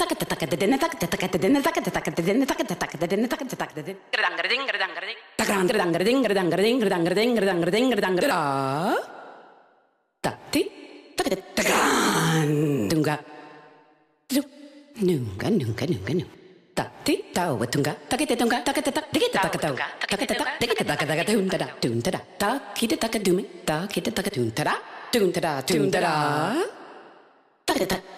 Tuntada, tuntada, tak